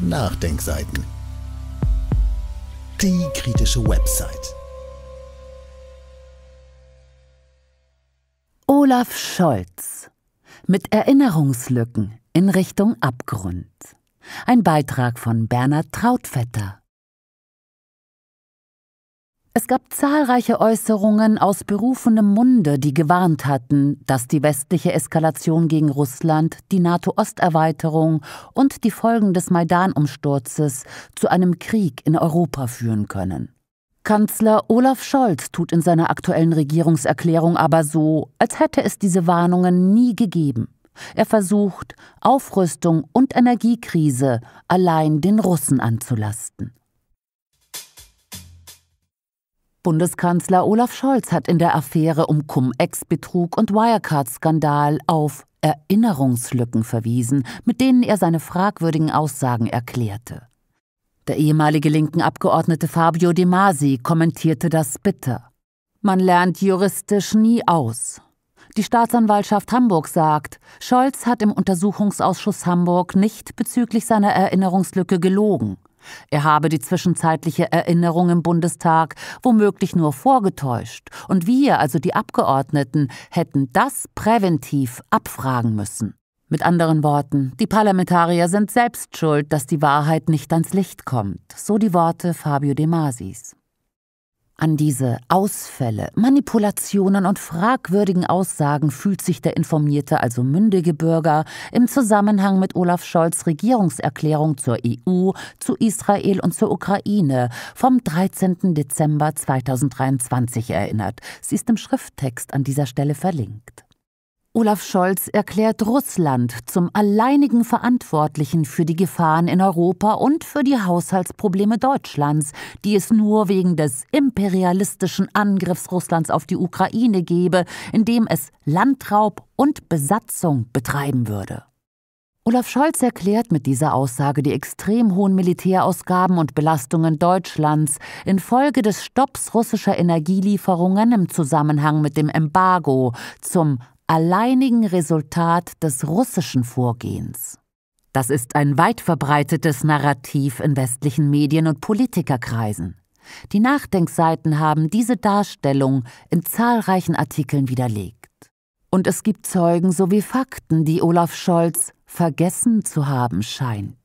Nachdenkseiten. Die kritische Website. Olaf Scholz mit Erinnerungslücken in Richtung Abgrund. Ein Beitrag von Bernhard Trautvetter. Es gab zahlreiche Äußerungen aus berufenem Munde, die gewarnt hatten, dass die westliche Eskalation gegen Russland, die NATO-Osterweiterung und die Folgen des Maidan-Umsturzes zu einem Krieg in Europa führen können. Kanzler Olaf Scholz tut in seiner aktuellen Regierungserklärung aber so, als hätte es diese Warnungen nie gegeben. Er versucht, Aufrüstung und Energiekrise allein den Russen anzulasten. Bundeskanzler Olaf Scholz hat in der Affäre um Cum-Ex-Betrug und Wirecard-Skandal auf Erinnerungslücken verwiesen, mit denen er seine fragwürdigen Aussagen erklärte. Der ehemalige linken Abgeordnete Fabio De Masi kommentierte das bitter. Man lernt juristisch nie aus. Die Staatsanwaltschaft Hamburg sagt, Scholz hat im Untersuchungsausschuss Hamburg nicht bezüglich seiner Erinnerungslücke gelogen. Er habe die zwischenzeitliche Erinnerung im Bundestag womöglich nur vorgetäuscht, und wir, also die Abgeordneten, hätten das präventiv abfragen müssen. Mit anderen Worten, die Parlamentarier sind selbst schuld, dass die Wahrheit nicht ans Licht kommt, so die Worte Fabio De Masis. An diese Ausfälle, Manipulationen und fragwürdigen Aussagen fühlt sich der informierte, also mündige Bürger im Zusammenhang mit Olaf Scholz Regierungserklärung zur EU, zu Israel und zur Ukraine vom 13. Dezember 2023 erinnert. Sie ist im Schrifttext an dieser Stelle verlinkt. Olaf Scholz erklärt Russland zum alleinigen Verantwortlichen für die Gefahren in Europa und für die Haushaltsprobleme Deutschlands, die es nur wegen des imperialistischen Angriffs Russlands auf die Ukraine gebe, indem es Landraub und Besatzung betreiben würde. Olaf Scholz erklärt mit dieser Aussage die extrem hohen Militärausgaben und Belastungen Deutschlands infolge des Stopps russischer Energielieferungen im Zusammenhang mit dem Embargo zum alleinigen Resultat des russischen Vorgehens. Das ist ein weit verbreitetes Narrativ in westlichen Medien und Politikerkreisen. Die Nachdenkseiten haben diese Darstellung in zahlreichen Artikeln widerlegt. Und es gibt Zeugen sowie Fakten, die Olaf Scholz vergessen zu haben scheint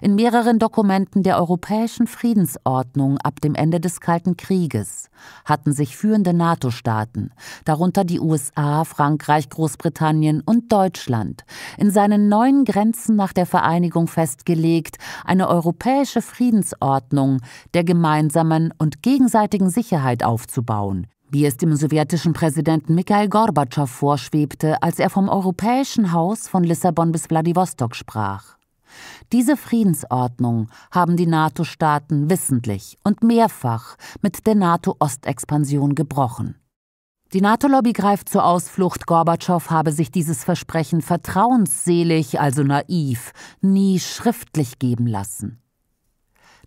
in mehreren Dokumenten der Europäischen Friedensordnung ab dem Ende des Kalten Krieges hatten sich führende NATO-Staaten, darunter die USA, Frankreich, Großbritannien und Deutschland, in seinen neuen Grenzen nach der Vereinigung festgelegt, eine europäische Friedensordnung der gemeinsamen und gegenseitigen Sicherheit aufzubauen, wie es dem sowjetischen Präsidenten Mikhail Gorbatschow vorschwebte, als er vom Europäischen Haus von Lissabon bis Wladiwostok sprach. Diese Friedensordnung haben die NATO-Staaten wissentlich und mehrfach mit der NATO-Ostexpansion gebrochen. Die NATO-Lobby greift zur Ausflucht, Gorbatschow habe sich dieses Versprechen vertrauensselig, also naiv, nie schriftlich geben lassen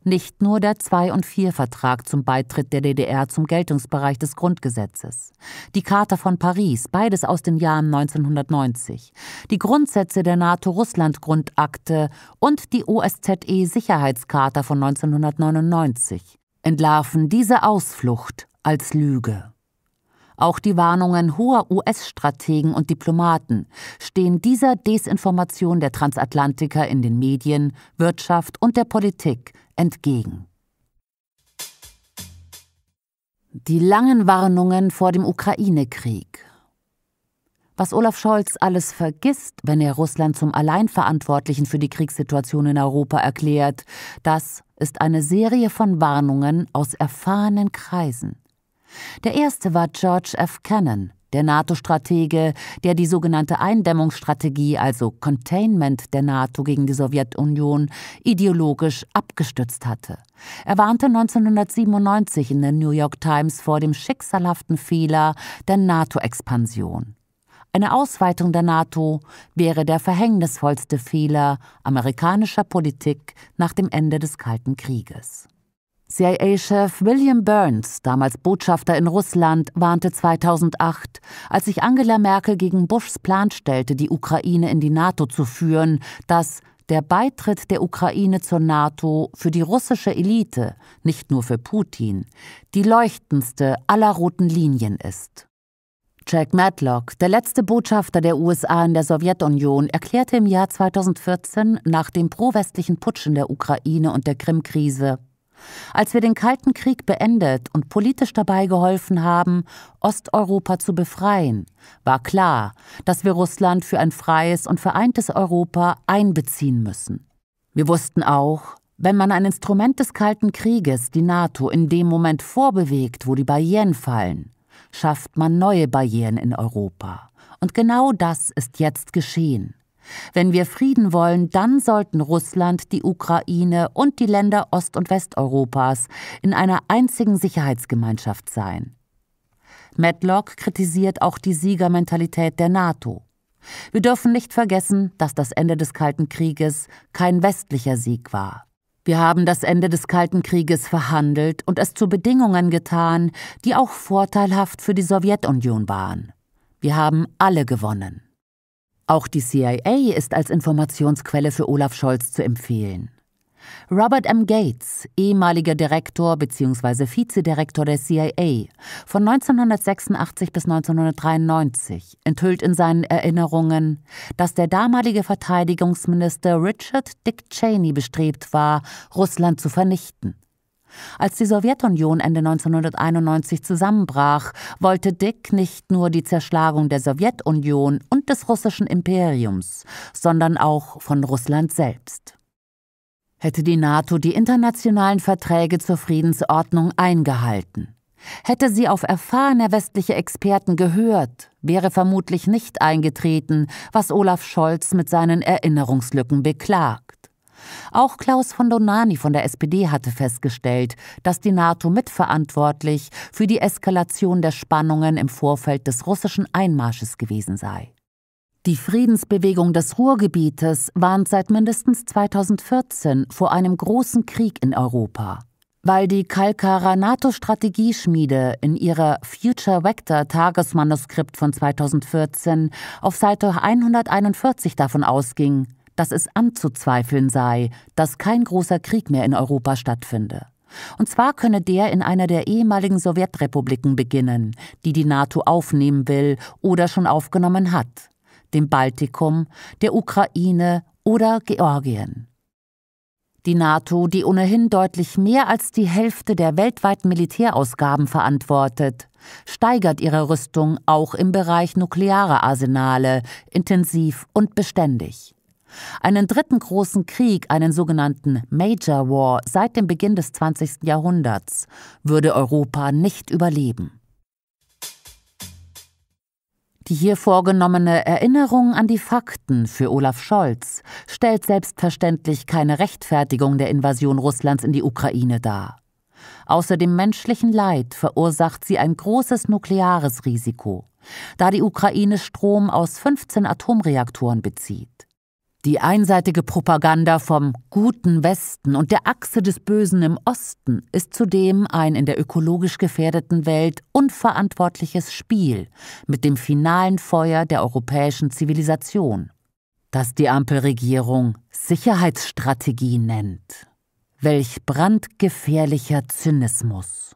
nicht nur der 2- und 4-Vertrag zum Beitritt der DDR zum Geltungsbereich des Grundgesetzes, die Charta von Paris, beides aus den Jahren 1990, die Grundsätze der NATO-Russland-Grundakte und die OSZE-Sicherheitscharta von 1999 entlarven diese Ausflucht als Lüge. Auch die Warnungen hoher US-Strategen und Diplomaten stehen dieser Desinformation der Transatlantiker in den Medien, Wirtschaft und der Politik entgegen. Die langen Warnungen vor dem Ukraine-Krieg. Was Olaf Scholz alles vergisst, wenn er Russland zum Alleinverantwortlichen für die Kriegssituation in Europa erklärt, das ist eine Serie von Warnungen aus erfahrenen Kreisen. Der erste war George F. Cannon, der NATO-Stratege, der die sogenannte Eindämmungsstrategie, also Containment der NATO gegen die Sowjetunion, ideologisch abgestützt hatte. Er warnte 1997 in der New York Times vor dem schicksalhaften Fehler der NATO-Expansion. Eine Ausweitung der NATO wäre der verhängnisvollste Fehler amerikanischer Politik nach dem Ende des Kalten Krieges. CIA-Chef William Burns, damals Botschafter in Russland, warnte 2008, als sich Angela Merkel gegen Bushs Plan stellte, die Ukraine in die NATO zu führen, dass der Beitritt der Ukraine zur NATO für die russische Elite, nicht nur für Putin, die leuchtendste aller roten Linien ist. Jack Matlock, der letzte Botschafter der USA in der Sowjetunion, erklärte im Jahr 2014 nach dem prowestlichen Putsch in der Ukraine und der Krimkrise, als wir den Kalten Krieg beendet und politisch dabei geholfen haben, Osteuropa zu befreien, war klar, dass wir Russland für ein freies und vereintes Europa einbeziehen müssen. Wir wussten auch, wenn man ein Instrument des Kalten Krieges, die NATO, in dem Moment vorbewegt, wo die Barrieren fallen, schafft man neue Barrieren in Europa. Und genau das ist jetzt geschehen. Wenn wir Frieden wollen, dann sollten Russland, die Ukraine und die Länder Ost- und Westeuropas in einer einzigen Sicherheitsgemeinschaft sein. Medlock kritisiert auch die Siegermentalität der NATO. Wir dürfen nicht vergessen, dass das Ende des Kalten Krieges kein westlicher Sieg war. Wir haben das Ende des Kalten Krieges verhandelt und es zu Bedingungen getan, die auch vorteilhaft für die Sowjetunion waren. Wir haben alle gewonnen. Auch die CIA ist als Informationsquelle für Olaf Scholz zu empfehlen. Robert M. Gates, ehemaliger Direktor bzw. Vizedirektor der CIA von 1986 bis 1993, enthüllt in seinen Erinnerungen, dass der damalige Verteidigungsminister Richard Dick Cheney bestrebt war, Russland zu vernichten. Als die Sowjetunion Ende 1991 zusammenbrach, wollte Dick nicht nur die Zerschlagung der Sowjetunion und des russischen Imperiums, sondern auch von Russland selbst. Hätte die NATO die internationalen Verträge zur Friedensordnung eingehalten, hätte sie auf erfahrene westliche Experten gehört, wäre vermutlich nicht eingetreten, was Olaf Scholz mit seinen Erinnerungslücken beklagt. Auch Klaus von Donani von der SPD hatte festgestellt, dass die NATO mitverantwortlich für die Eskalation der Spannungen im Vorfeld des russischen Einmarsches gewesen sei. Die Friedensbewegung des Ruhrgebietes warnt seit mindestens 2014 vor einem großen Krieg in Europa. Weil die Kalkarer NATO-Strategieschmiede in ihrer Future Vector Tagesmanuskript von 2014 auf Seite 141 davon ausging, dass es anzuzweifeln sei, dass kein großer Krieg mehr in Europa stattfinde. Und zwar könne der in einer der ehemaligen Sowjetrepubliken beginnen, die die NATO aufnehmen will oder schon aufgenommen hat, dem Baltikum, der Ukraine oder Georgien. Die NATO, die ohnehin deutlich mehr als die Hälfte der weltweiten Militärausgaben verantwortet, steigert ihre Rüstung auch im Bereich nuklearer Arsenale intensiv und beständig. Einen dritten großen Krieg, einen sogenannten Major War seit dem Beginn des 20. Jahrhunderts, würde Europa nicht überleben. Die hier vorgenommene Erinnerung an die Fakten für Olaf Scholz stellt selbstverständlich keine Rechtfertigung der Invasion Russlands in die Ukraine dar. Außer dem menschlichen Leid verursacht sie ein großes nukleares Risiko, da die Ukraine Strom aus 15 Atomreaktoren bezieht. Die einseitige Propaganda vom guten Westen und der Achse des Bösen im Osten ist zudem ein in der ökologisch gefährdeten Welt unverantwortliches Spiel mit dem finalen Feuer der europäischen Zivilisation, das die Ampelregierung Sicherheitsstrategie nennt. Welch brandgefährlicher Zynismus.